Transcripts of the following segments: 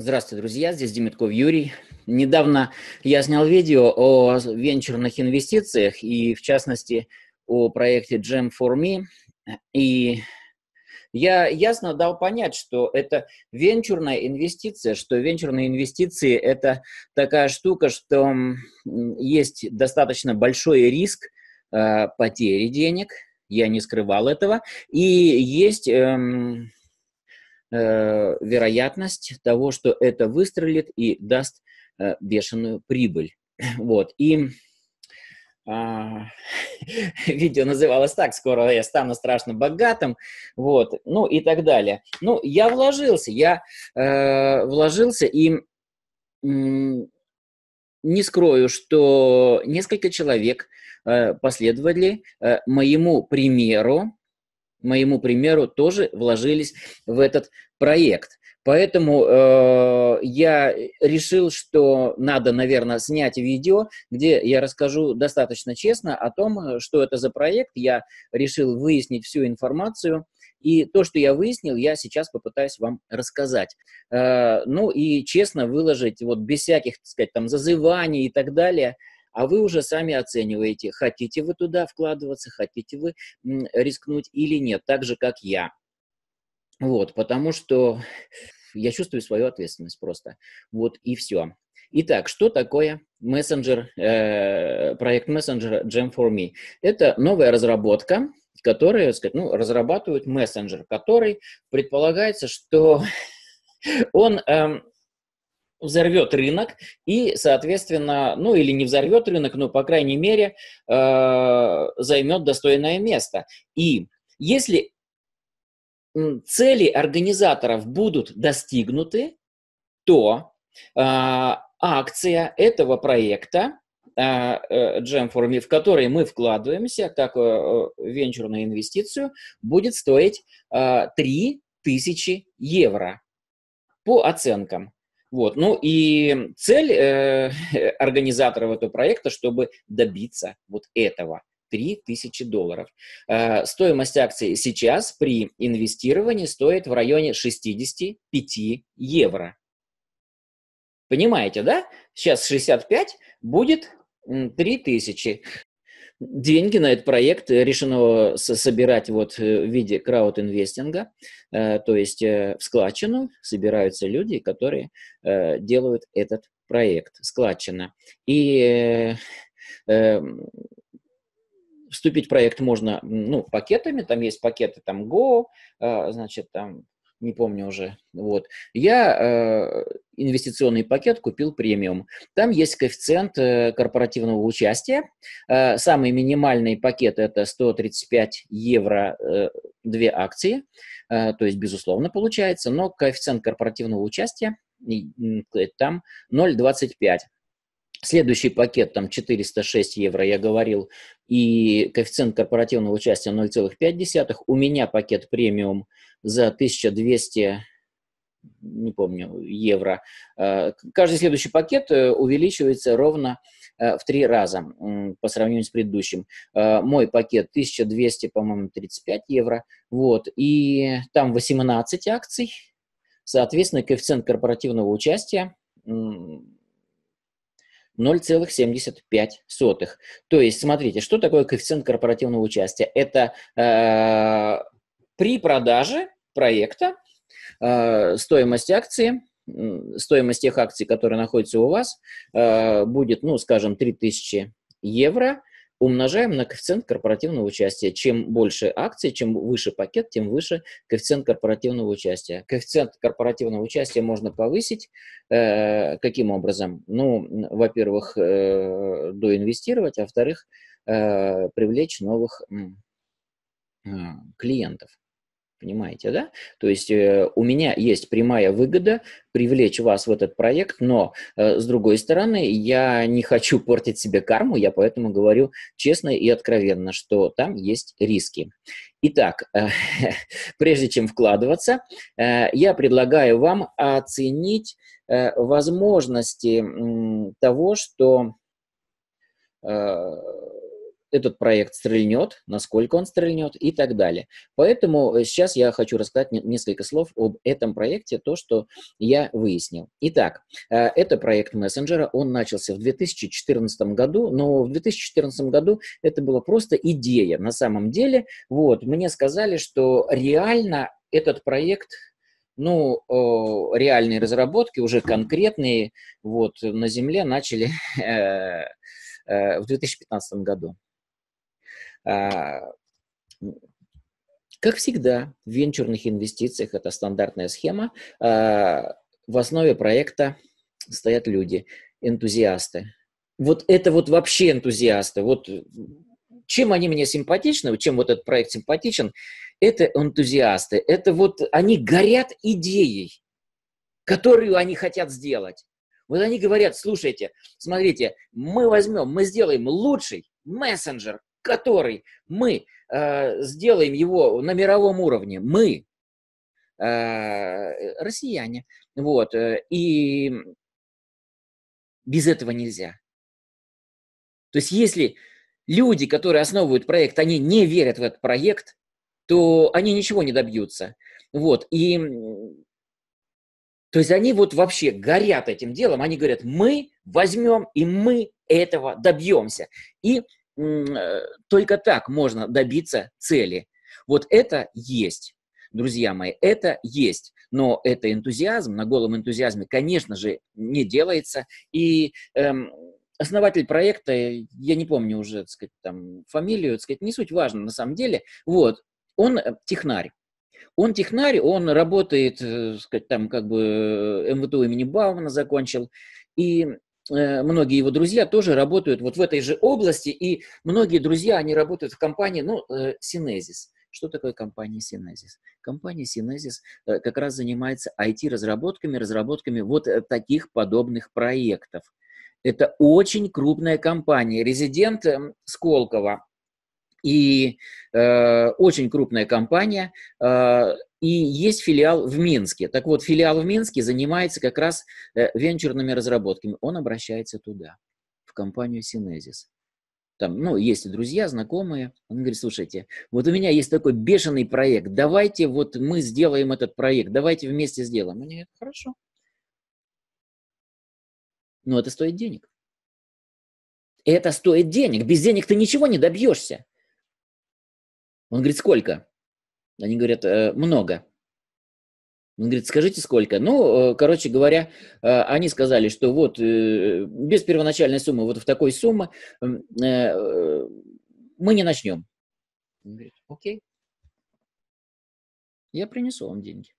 Здравствуйте, друзья, здесь Демитков Юрий. Недавно я снял видео о венчурных инвестициях и, в частности, о проекте Gem for Me. И я ясно дал понять, что это венчурная инвестиция, что венчурные инвестиции – это такая штука, что есть достаточно большой риск э, потери денег, я не скрывал этого, и есть... Эм, э, вероятность того, что это выстрелит и даст э, бешеную прибыль. Вот. И а, видео называлось так, скоро я стану страшно богатым, вот, ну и так далее. Ну, я вложился, я э, вложился и не скрою, что несколько человек э, последовали э, моему примеру, моему примеру тоже вложились в этот проект. Поэтому э, я решил, что надо, наверное, снять видео, где я расскажу достаточно честно о том, что это за проект. Я решил выяснить всю информацию. И то, что я выяснил, я сейчас попытаюсь вам рассказать. Э, ну и честно выложить, вот без всяких, так сказать, там зазываний и так далее а вы уже сами оцениваете, хотите вы туда вкладываться, хотите вы рискнуть или нет, так же, как я. Вот, потому что я чувствую свою ответственность просто. Вот и все. Итак, что такое мессенджер, э, проект мессенджера Jam4Me? Это новая разработка, которая, сказать, ну, разрабатывают мессенджер, который предполагается, что он э, эм, взорвет рынок и, соответственно, ну или не взорвет рынок, но, по крайней мере, э, займет достойное место. И если цели организаторов будут достигнуты, то э, акция этого проекта Gemform, а, э, в который мы вкладываемся, как э, э, венчурную инвестицию, будет стоить 3000 а, евро по оценкам. Вот. Ну и цель э, организаторов этого проекта, чтобы добиться вот этого. 3000 долларов. Э, стоимость акции сейчас при инвестировании стоит в районе 65 евро. Понимаете, да? Сейчас 65 будет 3000. Деньги на этот проект решено собирать вот э, в виде краудинвестинга, э, то есть в складчину собираются люди, которые делают этот проект, складчина. И вступить в проект можно, ну, пакетами, там есть пакеты, там, Go, э, значит, там, не помню уже, вот. Я э, инвестиционный пакет купил премиум. Там есть коэффициент э, корпоративного участия. Э, самый минимальный пакет – это 135 евро, э, две акции. Э, то есть, безусловно, получается, но коэффициент корпоративного участия э, там 0,25. Следующий пакет, там 406 евро, я говорил, и коэффициент корпоративного участия 0,5. У меня пакет премиум за 1200 не помню, евро. Э, каждый следующий пакет э, увеличивается ровно э, в три раза по сравнению с предыдущим. Мой пакет 1200, по-моему, 35 евро. Вот. И там 18 акций. Соответственно, коэффициент корпоративного участия 0,75. То есть, смотрите, что такое коэффициент корпоративного участия? Это э, при продаже проекта э, стоимость акции, э, стоимость тех акций, которые находятся у вас, э, будет, ну, скажем, 3000 евро умножаем на коэффициент корпоративного участия. Чем больше акций, чем выше пакет, тем выше коэффициент корпоративного участия. Коэффициент корпоративного участия можно повысить. Э, каким образом? Ну, во-первых, э, доинвестировать, а во-вторых, э, привлечь новых э, клиентов. Понимаете, да? То есть э, у меня есть прямая выгода привлечь вас в этот проект, но э, с другой стороны, я не хочу портить себе карму, я поэтому говорю честно и откровенно, что там есть риски. Итак, э, прежде чем вкладываться, э, я предлагаю вам оценить э, возможности э, того, что э, этот проект стрельнет, насколько он стрельнет и так далее. Поэтому э, сейчас я хочу рассказать несколько слов об этом проекте, то, что я выяснил. Итак, э, это проект мессенджера, он начался в 2014 году, но в 2014 году это была просто идея на самом деле. Вот, мне сказали, что реально этот проект ну, реальные разработки, уже конкретные, вот, на Земле начали э, в 2015 году. А, как всегда, в венчурных инвестициях это стандартная схема. А, в основе проекта стоят люди, энтузиасты. Вот это вот вообще энтузиасты. Вот чем они мне симпатичны, чем вот этот проект симпатичен, это энтузиасты. Это вот они горят идеей, которую они хотят сделать. Вот они говорят, слушайте, смотрите, мы возьмем, мы сделаем лучший мессенджер, который мы э, сделаем его на мировом уровне, мы, э, россияне, вот, э, и без этого нельзя. То есть если люди, которые основывают проект, они не верят в этот проект, то они ничего не добьются. Вот, и то есть они вот вообще горят этим делом, они говорят, мы возьмем и мы этого добьемся. И Э, только так можно добиться цели. Вот это есть, друзья мои, это есть. Но это энтузиазм, на голом энтузиазме, конечно же, не делается. И эм, основатель проекта, я не помню уже, так сказать, там, фамилию, так сказать, не суть важно на самом деле, вот, он э, технарь. Он технарь, он работает, э, так сказать, там как бы МВТУ имени Баумана закончил, и Э, многие его друзья тоже работают вот в этой же области, и многие друзья, они работают в компании, ну, э, Синезис. Что такое компания Синезис? Компания Синезис э, как раз занимается IT-разработками, разработками вот таких подобных проектов. Это очень крупная компания. Резидент эм, Сколково, и э, очень крупная компания, э, и есть филиал в Минске. Так вот, филиал в Минске занимается как раз э, венчурными разработками. Он обращается туда, в компанию Синезис. Там, ну, есть друзья, знакомые. Он говорит, слушайте, вот у меня есть такой бешеный проект, давайте вот мы сделаем этот проект, давайте вместе сделаем. Они говорят, хорошо. Но это стоит денег. Это стоит денег. Без денег ты ничего не добьешься. Он говорит, сколько? Они говорят, «Э, много. Он говорит, скажите сколько? Ну, э, короче говоря, э, они сказали, что вот без первоначальной суммы, вот в такой сумме мы не начнем. Он говорит, окей, я принесу вам деньги.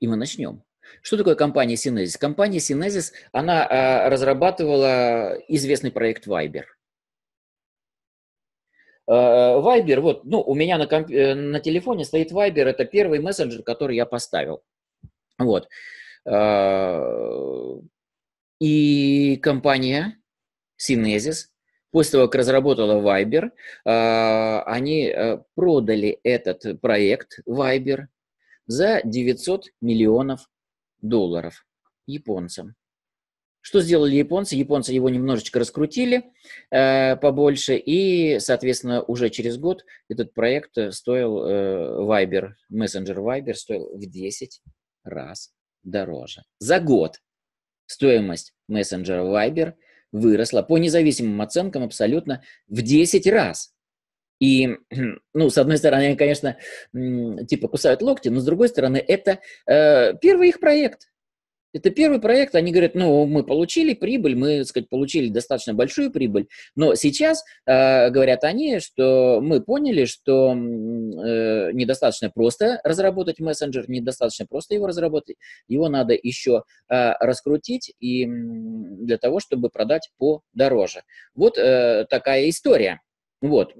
И мы начнем. Что такое компания Синезис? Компания Синезис, она разрабатывала известный проект Viber – Вайбер, э, вот, ну, у меня на, комп... Э, на телефоне стоит Вайбер, это первый мессенджер, который я поставил. Вот. Э, и компания Synesis, после того, как разработала Viber, они продали этот проект Viber за 900 миллионов долларов японцам. Что сделали японцы? Японцы его немножечко раскрутили э, побольше, и, соответственно, уже через год этот проект э, стоил э, Viber, мессенджер Viber стоил в 10 раз дороже. За год стоимость мессенджера Viber выросла по независимым оценкам абсолютно в 10 раз. И, ну, с одной стороны, они, конечно, типа кусают локти, но с другой стороны, это э, первый их проект – это первый проект, они говорят, ну, мы получили прибыль, мы, так сказать, получили достаточно большую прибыль, но сейчас э, говорят они, что мы поняли, что э, недостаточно просто разработать мессенджер, недостаточно просто его разработать, его надо еще э, раскрутить и для того, чтобы продать подороже. Вот э, такая история. Вот.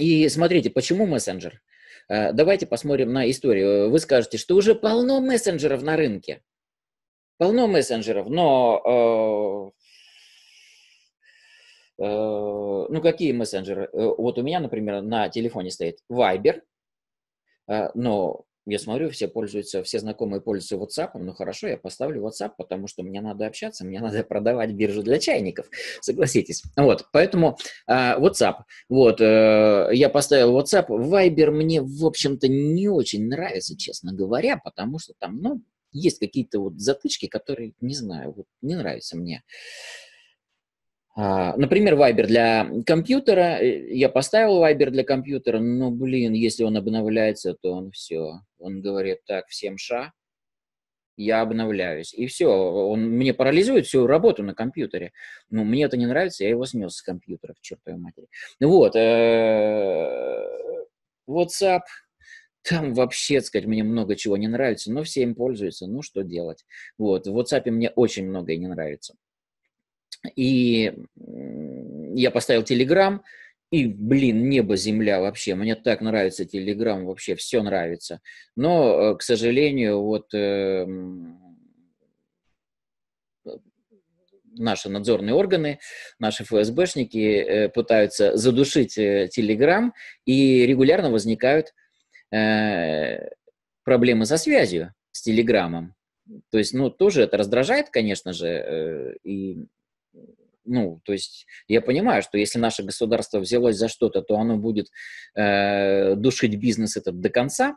И смотрите, почему мессенджер? Э, давайте посмотрим на историю. Вы скажете, что уже полно мессенджеров на рынке. Полно мессенджеров, но э, э, ну, какие мессенджеры? Э, вот у меня, например, на телефоне стоит Viber, но я смотрю, все пользуются, все знакомые пользуются WhatsApp, ну хорошо, я поставлю WhatsApp, потому что мне надо общаться, мне надо продавать биржу для чайников, согласитесь. Вот, поэтому э, WhatsApp, вот, э, я поставил WhatsApp, Viber мне, в общем-то, не очень нравится, честно говоря, потому что там, ну, есть какие-то вот затычки, которые, не знаю, вот не нравятся мне. А, например, Viber для компьютера. Э, я поставил Viber для компьютера, но, блин, если он обновляется, то он все. Он говорит, так, всем ша, я обновляюсь. И все, он мне парализует всю работу на компьютере. Ну, мне это не нравится, я его снес с компьютера, к чертовой матери. Вот, э, WhatsApp, там вообще, сказать, мне много чего не нравится, но все им пользуются, ну что делать. Вот, в WhatsApp мне очень многое не нравится. И я поставил Telegram, и, блин, небо, земля вообще. Мне так нравится Telegram, вообще все нравится. Но, э, к сожалению, вот э, наши надзорные органы, наши ФСБшники э, пытаются задушить Telegram, и регулярно возникают Э, проблемы со связью с Телеграмом. То есть, ну, тоже это раздражает, конечно же, э, и ну, то есть я понимаю, что если наше государство взялось за что-то, то оно будет э, душить бизнес этот до конца,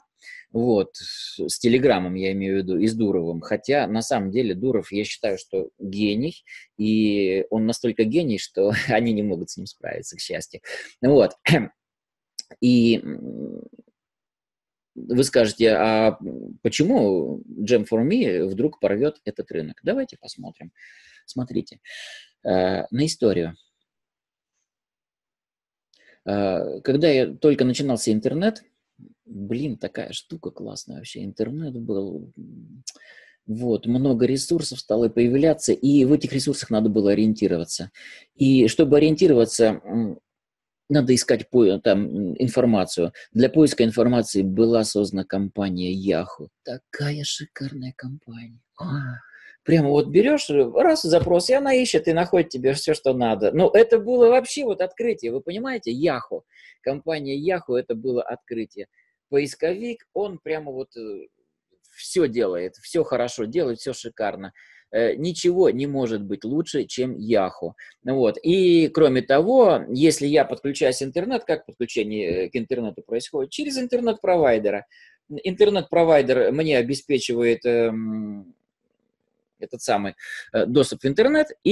вот, с Телеграмом я имею в виду, и с Дуровым, хотя на самом деле Дуров, я считаю, что гений, и он настолько гений, что они не могут с ним справиться, к счастью, вот, и вы скажете, а почему Jam for Me вдруг порвет этот рынок? Давайте посмотрим. Смотрите э, на историю. Э, когда я только начинался интернет, блин, такая штука классная вообще. Интернет был, вот, много ресурсов стало появляться, и в этих ресурсах надо было ориентироваться. И чтобы ориентироваться, надо искать там, информацию. Для поиска информации была создана компания Yahoo. Такая шикарная компания. А, прямо вот берешь, раз запрос, и она ищет, и находит тебе все, что надо. Но ну, это было вообще вот открытие, вы понимаете, Яху Компания Яху это было открытие. Поисковик, он прямо вот э, все делает, все хорошо делает, все шикарно. Э, ничего не может быть лучше, чем Яху. Вот. И кроме того, если я подключаюсь к интернет, как подключение э, к интернету происходит? Через интернет-провайдера. Интернет-провайдер мне обеспечивает эм, этот самый э, доступ в интернет, и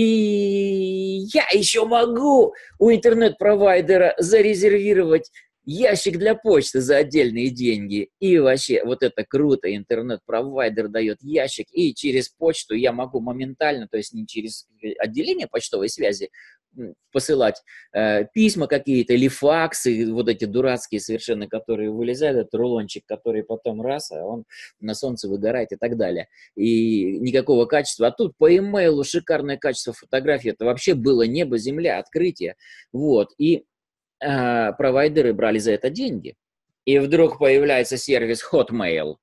я еще могу у интернет-провайдера зарезервировать ящик для почты за отдельные деньги. И вообще, вот это круто, интернет-провайдер дает ящик, и через почту я могу моментально, то есть не через э, отделение почтовой связи, посылать э, письма какие-то или факсы, вот эти дурацкие совершенно, которые вылезают, этот рулончик, который потом раз, а он на солнце выгорает и так далее. И никакого качества. А тут по имейлу шикарное качество фотографии. Это вообще было небо, земля, открытие. Вот. И Э, провайдеры брали за это деньги. И вдруг появляется сервис Hotmail,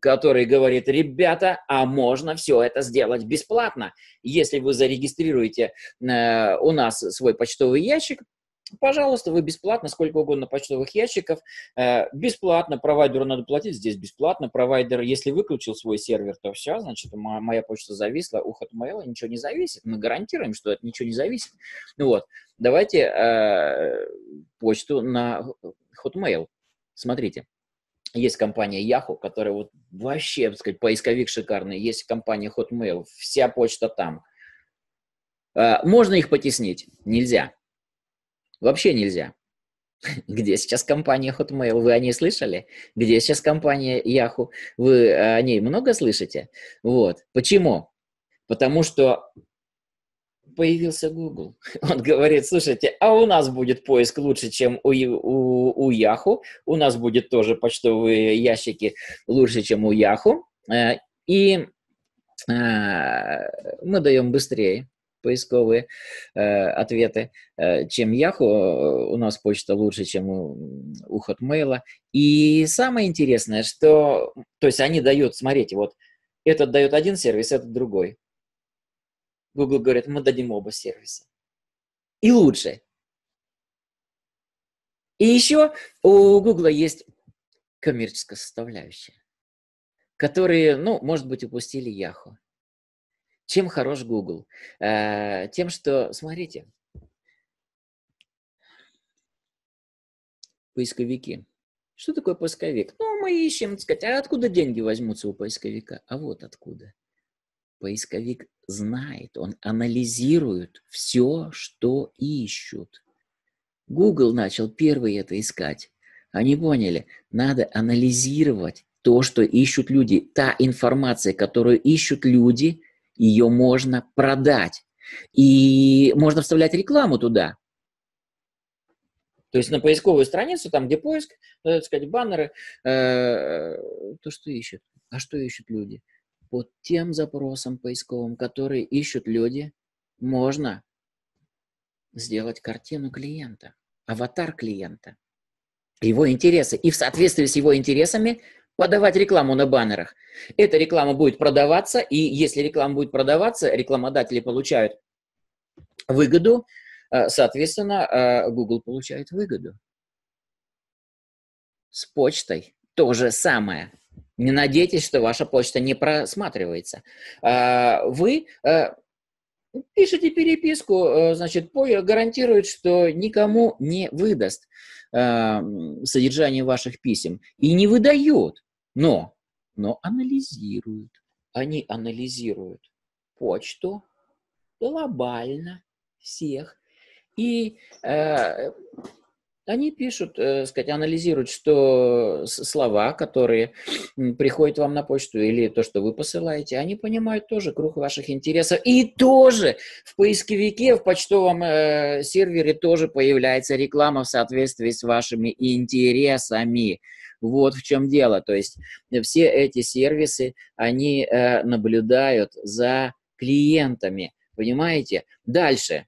который говорит, ребята, а можно все это сделать бесплатно. Если вы зарегистрируете э, у нас свой почтовый ящик, пожалуйста, вы бесплатно, сколько угодно почтовых ящиков, э, бесплатно, провайдеру надо платить, здесь бесплатно, провайдер, если выключил свой сервер, то все, значит, моя почта зависла, у Hotmail ничего не зависит, мы гарантируем, что это ничего не зависит, вот, Давайте э, почту на Hotmail. Смотрите, есть компания Yahoo, которая вот вообще, так сказать, поисковик шикарный. Есть компания Hotmail, вся почта там. Э, можно их потеснить? Нельзя. Вообще нельзя. Где сейчас компания Hotmail? Вы о ней слышали? Где сейчас компания Yahoo? Вы о ней много слышите? Вот. Почему? Потому что появился Google. Он говорит, слушайте, а у нас будет поиск лучше, чем у, у, у Yahoo, у нас будет тоже почтовые ящики лучше, чем у Yahoo, э, и э, мы даем быстрее поисковые э, ответы, э, чем Yahoo. У нас почта лучше, чем у, у Hotmail. И самое интересное, что... То есть они дают, смотрите, вот этот дает один сервис, этот другой. Google говорит, мы дадим оба сервиса. И лучше. И еще у Google есть коммерческая составляющая, которые, ну, может быть, упустили Yahoo. Чем хорош Google? Э, тем, что, смотрите, поисковики. Что такое поисковик? Ну, мы ищем, так сказать, а откуда деньги возьмутся у поисковика? А вот откуда поисковик знает, он анализирует все, что ищут. Google начал первый это искать. Они поняли, надо анализировать то, что ищут люди. Та информация, которую ищут люди, ее можно продать. И можно вставлять рекламу туда. То есть на поисковую страницу, там, где поиск, надо э, сказать, баннеры, э, то, что ищут. А что ищут люди? под тем запросом поисковым, который ищут люди, можно сделать картину клиента, аватар клиента, его интересы. И в соответствии с его интересами подавать рекламу на баннерах. Эта реклама будет продаваться, и если реклама будет продаваться, рекламодатели получают выгоду, э, соответственно, э, Google получает выгоду. С почтой то же самое. Не надейтесь, что ваша почта не просматривается. А, вы э, пишете переписку, э, значит, Пой гарантирует, что никому не выдаст э, содержание ваших писем. И не выдает, но, но анализируют. Они анализируют почту глобально всех и они пишут, э, сказать, анализируют, что слова, которые приходят вам на почту или то, что вы посылаете, они понимают тоже круг ваших интересов. И тоже в поисковике, в почтовом э, сервере тоже появляется реклама в соответствии с вашими интересами. Вот в чем дело. То есть все эти сервисы, они э, наблюдают за клиентами. Понимаете? Дальше.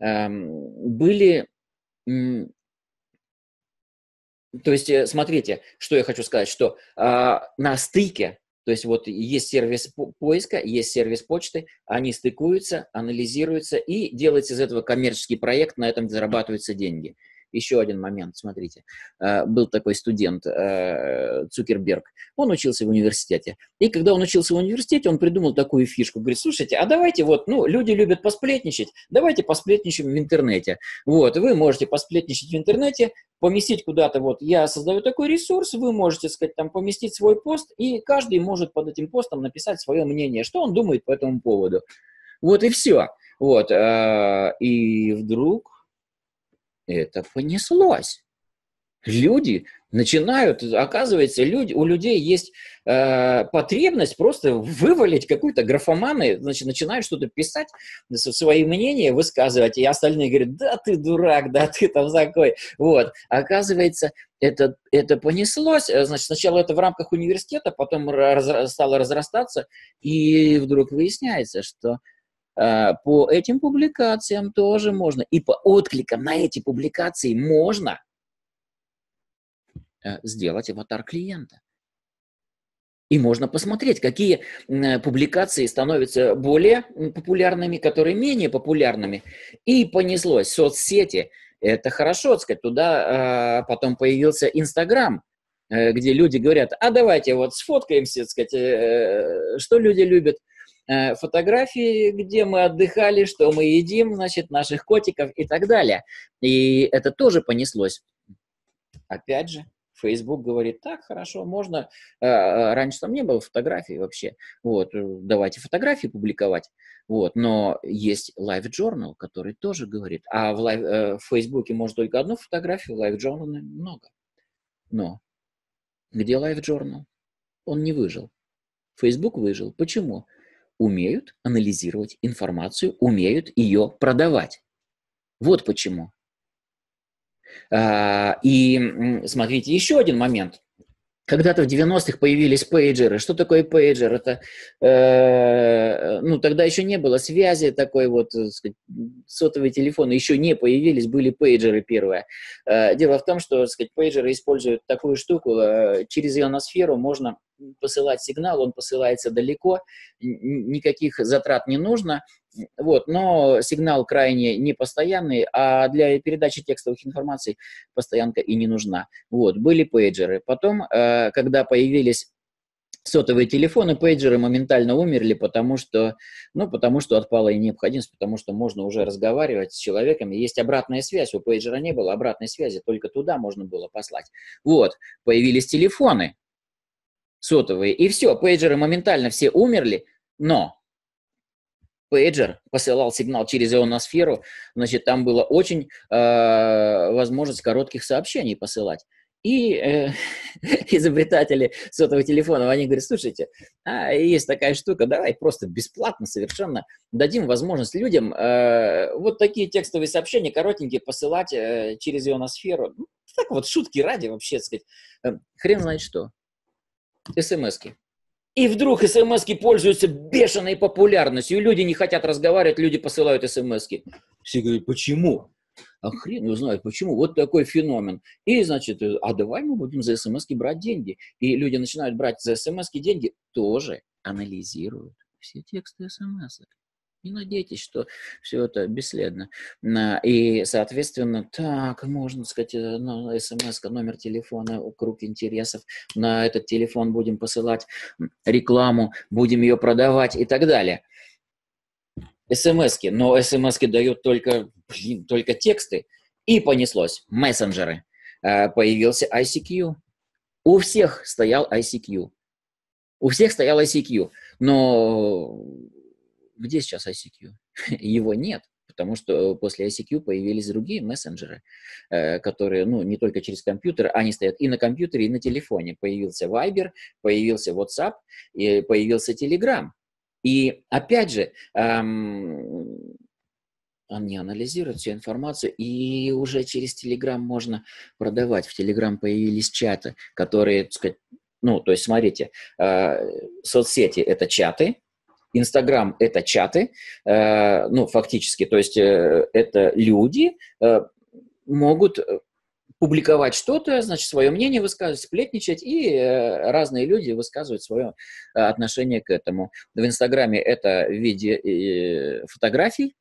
Эм, были то есть, э, смотрите, что я хочу сказать, что э, на стыке, то есть вот есть сервис поиска, есть сервис почты, они стыкуются, анализируются и делается из этого коммерческий проект, на этом зарабатываются деньги. Еще один момент, смотрите. Э, был такой студент э, Цукерберг. Он учился в университете. И когда он учился в университете, он придумал такую фишку. Говорит, слушайте, а давайте вот, ну, люди любят посплетничать, давайте посплетничаем в интернете. Вот, вы можете посплетничать в интернете, поместить куда-то, вот, я создаю такой ресурс, вы можете, сказать, там, поместить свой пост, и каждый может под этим постом написать свое мнение, что он думает по этому поводу. Вот и все. Вот, э, и вдруг это понеслось. Люди начинают, оказывается, люди, у людей есть э, потребность просто вывалить какую-то графоманы, значит, начинают что-то писать, свои мнения высказывать, и остальные говорят, да ты дурак, да ты там такой, вот. Оказывается, это, это понеслось, э, значит, сначала это в рамках университета, потом раз, стало разрастаться, и вдруг выясняется, что а, по этим публикациям тоже можно, и по откликам на эти публикации можно э, сделать аватар клиента. И можно посмотреть, какие э, публикации становятся более популярными, которые менее популярными. И понеслось. Соцсети – это хорошо, так сказать. Туда а, потом появился Инстаграм, э, где люди говорят, а давайте вот сфоткаемся, так сказать, что люди любят – Э, фотографии, где мы отдыхали, что мы едим, значит, наших котиков и так далее. И это тоже понеслось. Опять же, Facebook говорит, так, хорошо, можно. Э, э, раньше там не было фотографий вообще. Вот, давайте фотографии публиковать. Вот, но есть Live Journal, который тоже говорит, а в, live, в Facebook может только одну фотографию, в Live Journal много. Но где Live Journal? Он не выжил. Facebook выжил. Почему? умеют анализировать информацию, умеют ее продавать. Вот почему. А, и смотрите, еще один момент. Когда-то в 90-х появились пейджеры. Что такое пейджер? Это, э, ну, тогда еще не было связи такой вот, э, так сказать, сотовые телефоны еще не появились, были пейджеры первые. Э, дело в том, что, так сказать, пейджеры используют такую штуку, э, через ионосферу можно посылать сигнал, он посылается далеко, никаких затрат не нужно, вот, но сигнал крайне непостоянный, а для передачи текстовых информаций постоянка и не нужна. Вот, были пейджеры. Потом, э, когда появились сотовые телефоны, пейджеры моментально умерли, потому что, ну, потому что отпала и необходимость, потому что можно уже разговаривать с человеком, есть обратная связь, у пейджера не было обратной связи, только туда можно было послать. Вот, появились телефоны сотовые, и все, пейджеры моментально все умерли, но пейджер посылал сигнал через ионосферу, значит, там была очень э, возможность коротких сообщений посылать. И э, изобретатели сотового телефона, они говорят, слушайте, а, есть такая штука, давай просто бесплатно совершенно дадим возможность людям э, вот такие текстовые сообщения коротенькие посылать э, через ионосферу. Ну, так вот, шутки ради вообще, сказать. Э, хрен знает что. СМСки. И вдруг СМСки пользуются бешеной популярностью. люди не хотят разговаривать, люди посылают СМСки. Все говорят, почему? А хрен его знает почему. Вот такой феномен. И, значит, э, а давай мы будем за смс брать деньги. И люди начинают брать за смс деньги, тоже анализируют все тексты смс -ок. Не надейтесь, что все это бесследно. И, соответственно, так, можно сказать, э, ну, смс, номер телефона, круг интересов, на этот телефон будем посылать рекламу, будем ее продавать и так далее. СМСки, но СМСки дают только, блин, только тексты. И понеслось. Мессенджеры. А, появился ICQ. У всех стоял ICQ. У всех стоял ICQ. Но где сейчас ICQ? Его нет, потому что после ICQ появились другие мессенджеры, э, которые, ну, не только через компьютер, они стоят и на компьютере, и на телефоне. Появился Viber, появился WhatsApp, и появился Telegram. И опять же, эм, они анализируют всю информацию, и уже через Телеграм можно продавать. В Телеграм появились чаты, которые, так сказать, ну, то есть смотрите, э, соцсети – это чаты, Инстаграм – это чаты, э, ну, фактически, то есть э, это люди, э, могут публиковать что-то, значит, свое мнение высказывать, сплетничать, и э, разные люди высказывают свое э, отношение к этому. В Инстаграме это в виде э, фотографий,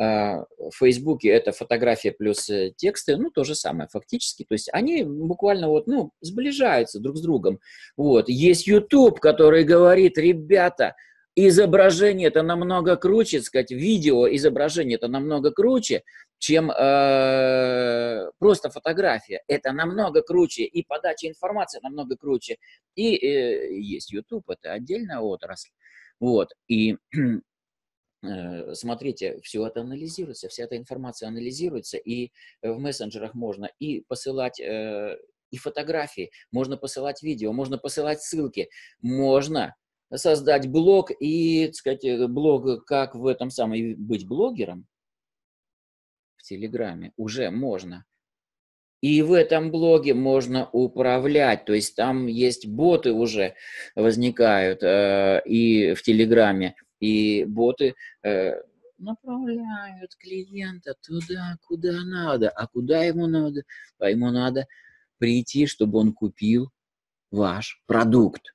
а в Фейсбуке это фотография плюс э, тексты, ну, то же самое фактически. То есть они буквально вот, ну, сближаются друг с другом. Вот. Есть YouTube, который говорит, ребята, изображение это намного круче, сказать, видео изображение это намного круче, чем э, просто фотография. Это намного круче, и подача информации намного круче. И э, есть YouTube, это отдельная отрасль. Вот, и э, смотрите, все это анализируется, вся эта информация анализируется, и в мессенджерах можно и посылать э, и фотографии, можно посылать видео, можно посылать ссылки, можно создать блог и, так сказать, блог, как в этом самом, быть блогером, Телеграме. Уже можно. И в этом блоге можно управлять, то есть там есть боты уже возникают э, и в Телеграме, и боты э, направляют клиента туда, куда надо. А куда ему надо? А ему надо прийти, чтобы он купил ваш продукт.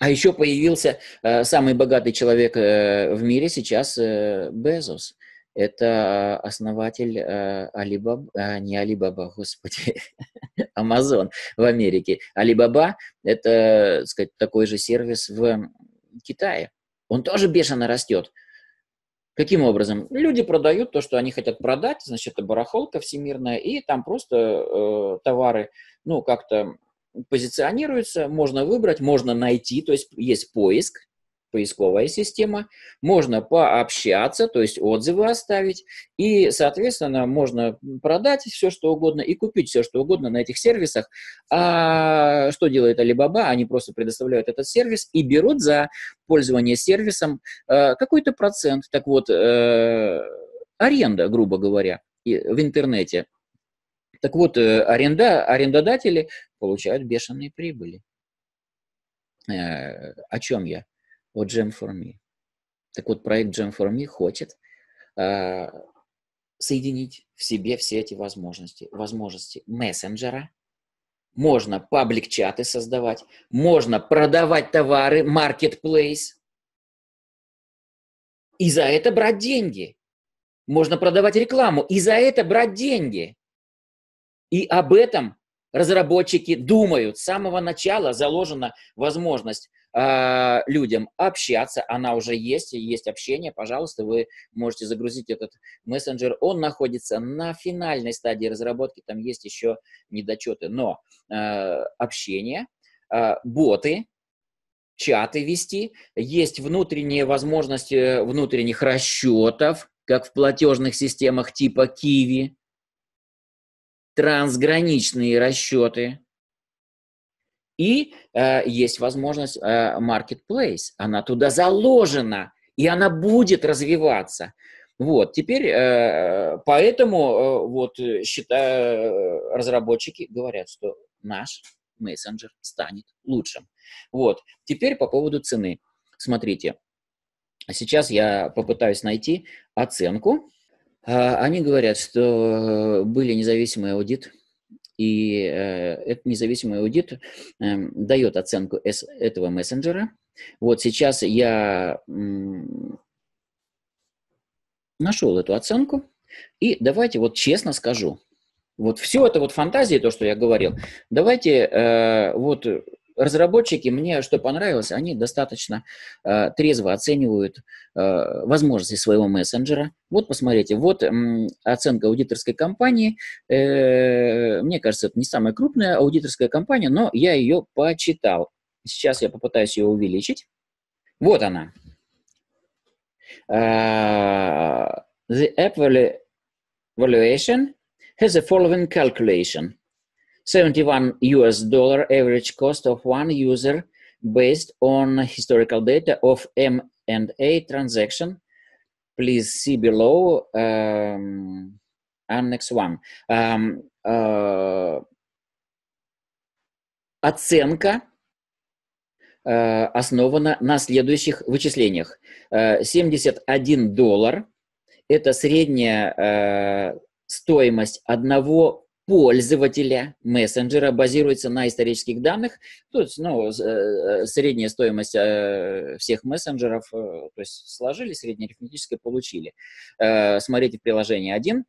А еще появился э, самый богатый человек э, в мире сейчас э, Безос это а, основатель э, Алибаба, не Алибаба, господи, Амазон в Америке. Алибаба – это, так сказать, такой же сервис в Китае. Он тоже бешено растет. Каким образом? Люди продают то, что они хотят продать, значит, это барахолка всемирная, и там просто э, товары, ну, как-то позиционируются, можно выбрать, можно найти, то есть есть поиск, поисковая система, можно пообщаться, то есть отзывы оставить, и, соответственно, можно продать все, что угодно, и купить все, что угодно на этих сервисах. А что делает Alibaba? Они просто предоставляют этот сервис и берут за пользование сервисом э, какой-то процент, так вот, э, аренда, грубо говоря, в интернете. Так вот, э, аренда, арендодатели получают бешеные прибыли. о чем я? о Jam for Me. Так вот, проект Jam for Me хочет э, соединить в себе все эти возможности. Возможности мессенджера, можно паблик-чаты создавать, можно продавать товары, marketplace и за это брать деньги. Можно продавать рекламу, и за это брать деньги. И об этом разработчики думают, с самого начала заложена возможность а, людям общаться, она уже есть, есть общение, пожалуйста, вы можете загрузить этот мессенджер, он находится на финальной стадии разработки, там есть еще недочеты, но э, общение, э, боты, чаты вести, есть внутренние возможности внутренних расчетов, как в платежных системах типа Киви, трансграничные расчеты. И э, есть возможность э, marketplace. Она туда заложена, и она будет развиваться. Вот, теперь э, поэтому э, вот э, считаю, э, разработчики говорят, что наш мессенджер станет лучшим. Вот, теперь по поводу цены. Смотрите, сейчас я попытаюсь найти оценку а, они говорят, что э, были независимый аудит, и э, этот независимый аудит эм, дает оценку этого мессенджера. Вот сейчас я нашел эту оценку, и давайте вот честно скажу, вот все это вот фантазии, то, что я говорил, давайте э, вот разработчики, мне что понравилось, они достаточно э, трезво оценивают э, возможности своего мессенджера. Вот посмотрите, вот э, оценка аудиторской компании. Э, мне кажется, это не самая крупная аудиторская компания, но я ее почитал. Сейчас я попытаюсь ее увеличить. Вот она. Uh, the app evaluation has the following calculation – 71 US dollar average cost of one user based on historical data of M&A transaction. Please see below um, Annex 1. Um, uh, оценка uh, основана на следующих вычислениях. Uh, 71 доллар – это средняя стоимость одного пользователя мессенджера базируется на исторических данных, то есть ну, э, э, средняя стоимость э, всех мессенджеров, то есть сложили, среднеарифметическое получили. Смотрите в приложении 1.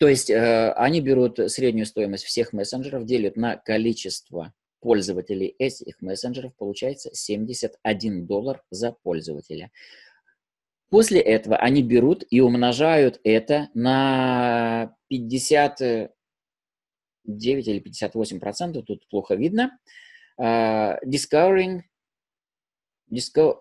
То есть они берут среднюю стоимость всех мессенджеров, делят на количество пользователей этих мессенджеров, получается 71 доллар за пользователя. После этого они берут и умножают это на 59 или 58 процентов, тут плохо видно, uh, discovering, disco,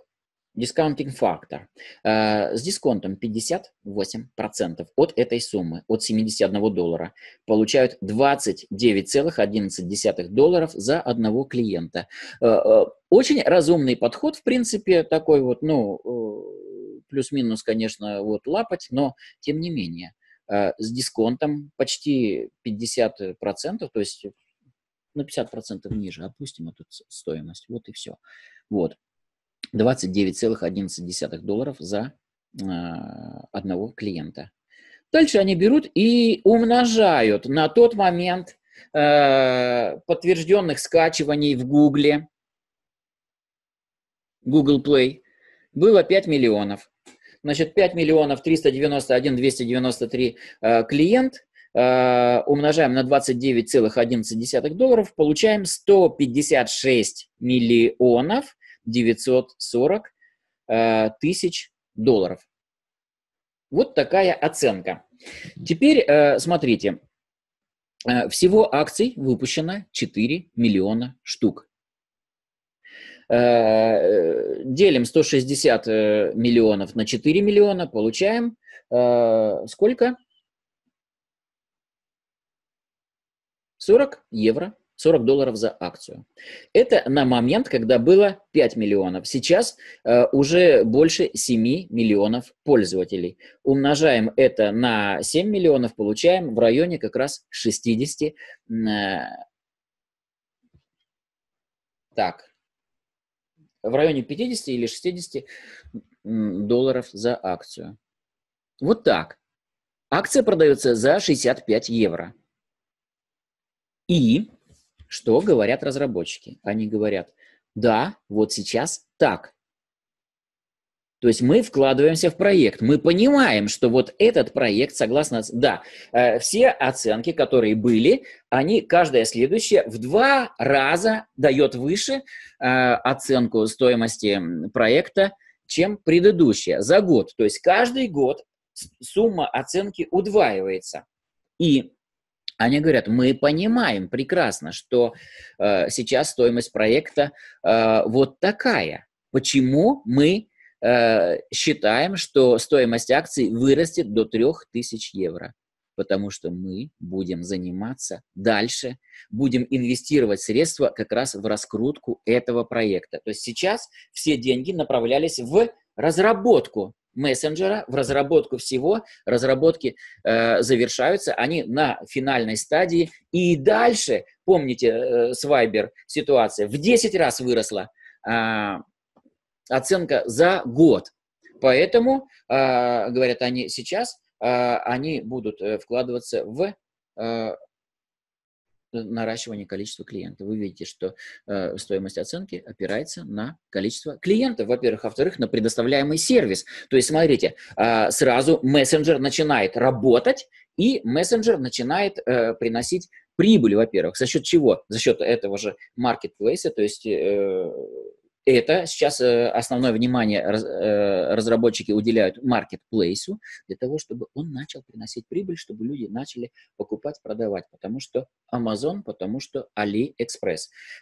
discounting factor, uh, с дисконтом 58 процентов от этой суммы, от 71 доллара, получают 29,11 долларов за одного клиента. Uh, очень разумный подход, в принципе, такой вот, ну, э, плюс-минус, конечно, вот лапать, но тем не менее э, с дисконтом почти 50%, то есть на ну, 50% ниже опустим эту стоимость. Вот и все. Вот. 29,11 долларов за а, одного клиента. Дальше они берут и умножают на тот момент э, подтвержденных скачиваний в Google Google Play, было 5 миллионов. Значит, 5 миллионов 391 293 э, клиент э, умножаем на 29,11 долларов, получаем 156 миллионов 940 э, тысяч долларов. Вот такая оценка. Теперь э, смотрите, э, всего акций выпущено 4 миллиона штук. Э, делим 160 э, миллионов на 4 миллиона, получаем э, сколько? 40 евро, 40 долларов за акцию. Это на момент, когда было 5 миллионов. Сейчас э, уже больше 7 миллионов пользователей. Умножаем это на 7 миллионов, получаем в районе как раз 60. Э, так, в районе 50 или 60 долларов за акцию. Вот так. Акция продается за 65 евро. И что говорят разработчики? Они говорят, да, вот сейчас так. То есть мы вкладываемся в проект, мы понимаем, что вот этот проект, согласно... Да, э, все оценки, которые были, они, каждая следующая, в два раза дает выше э, оценку стоимости проекта, чем предыдущая за год. То есть каждый год сумма оценки удваивается. И они говорят, мы понимаем прекрасно, что э, сейчас стоимость проекта э, вот такая. Почему мы Э, считаем, что стоимость акций вырастет до 3000 евро, потому что мы будем заниматься дальше, будем инвестировать средства как раз в раскрутку этого проекта. То есть сейчас все деньги направлялись в разработку мессенджера, в разработку всего, разработки э, завершаются, они на финальной стадии. И дальше, помните, э, с ситуация в 10 раз выросла а, оценка за год. Поэтому, а, говорят они сейчас, а, они будут э, вкладываться в э, наращивание количества клиентов. Вы видите, что э, стоимость оценки опирается на количество клиентов, во-первых. А во-вторых, на предоставляемый сервис. То есть, смотрите, э, сразу мессенджер начинает работать, и мессенджер начинает э, приносить прибыль, во-первых. За счет чего? За счет этого же маркетплейса, то есть э, это сейчас э, основное внимание э, разработчики уделяют маркетплейсу для того, чтобы он начал приносить прибыль, чтобы люди начали покупать, продавать, потому что Amazon, потому что AliExpress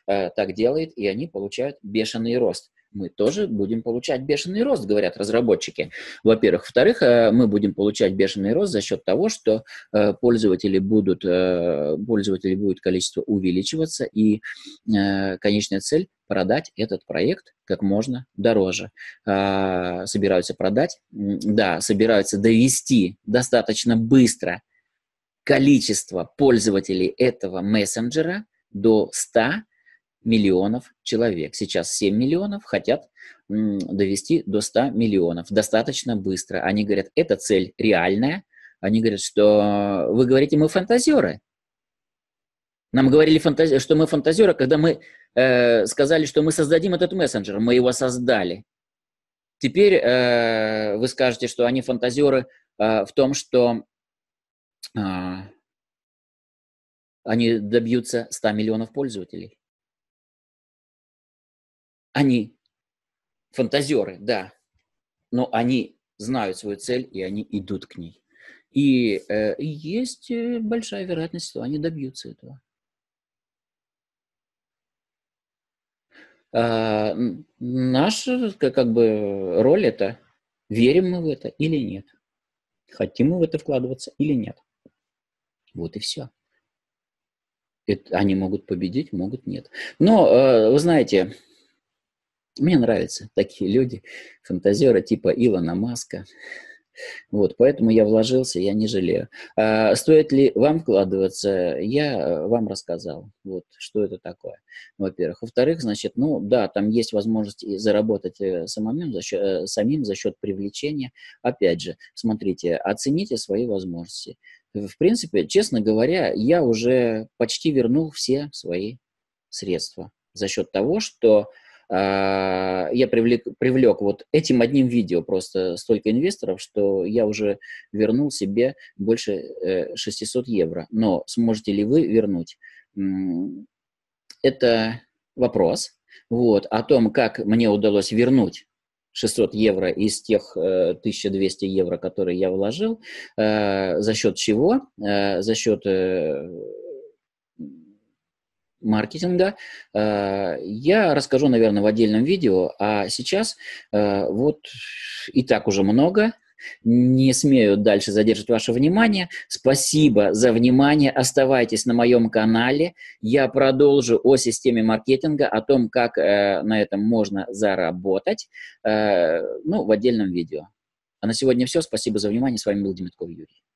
э, так делает, и они получают бешеный рост мы тоже будем получать бешеный рост, говорят разработчики. Во-первых. Во-вторых, э, мы будем получать бешеный рост за счет того, что э, пользователи будут, э, пользователи будет количество увеличиваться, и конечная цель – продать этот проект как можно дороже. А, собираются продать, да, собираются довести достаточно быстро количество пользователей этого мессенджера до 100 миллионов человек. Сейчас 7 миллионов хотят довести до 100 миллионов достаточно быстро. Они говорят, эта цель реальная. Они говорят, что вы говорите, мы фантазеры. Нам говорили, фантази... что мы фантазеры, когда мы э, сказали, что мы создадим этот мессенджер. Мы его создали. Теперь э, вы скажете, что они фантазеры э, в том, что э, они добьются 100 миллионов пользователей. Они фантазеры, да, но они знают свою цель, и они идут к ней. И э, есть э, большая вероятность, что они добьются этого. А, наша э, как бы роль это, верим мы в это или нет. Хотим мы в это вкладываться или нет. Вот и все. Это, они могут победить, могут нет. Но, э, вы знаете, мне нравятся такие люди, фантазеры типа Илона Маска. Вот, поэтому я вложился, я не жалею. А, стоит ли вам вкладываться? Я э, вам рассказал, вот, что это такое, во-первых. Во-вторых, значит, ну, да, там есть возможность и заработать э, э, самим за, счет, самим за счет привлечения. Опять же, смотрите, оцените свои возможности. В принципе, честно говоря, я уже почти вернул все свои средства за счет того, что а, я привлек, привлек вот этим одним видео просто столько инвесторов, что я уже вернул себе больше 600 э, евро. Но сможете ли вы вернуть? Это вопрос. Вот, о том, как мне удалось вернуть 600 евро из тех э, 1200 евро, которые я вложил, э, за счет чего? Э, за счет э, маркетинга. Э, я расскажу, наверное, в отдельном видео, а сейчас э, вот и так уже много. Не смею дальше задержать ваше внимание. Спасибо за внимание. Оставайтесь на моем канале. Я продолжу о системе маркетинга, о том, как э, на этом можно заработать, ну, в отдельном видео. А на сегодня все. Спасибо за внимание. С вами был Демитков Юрий.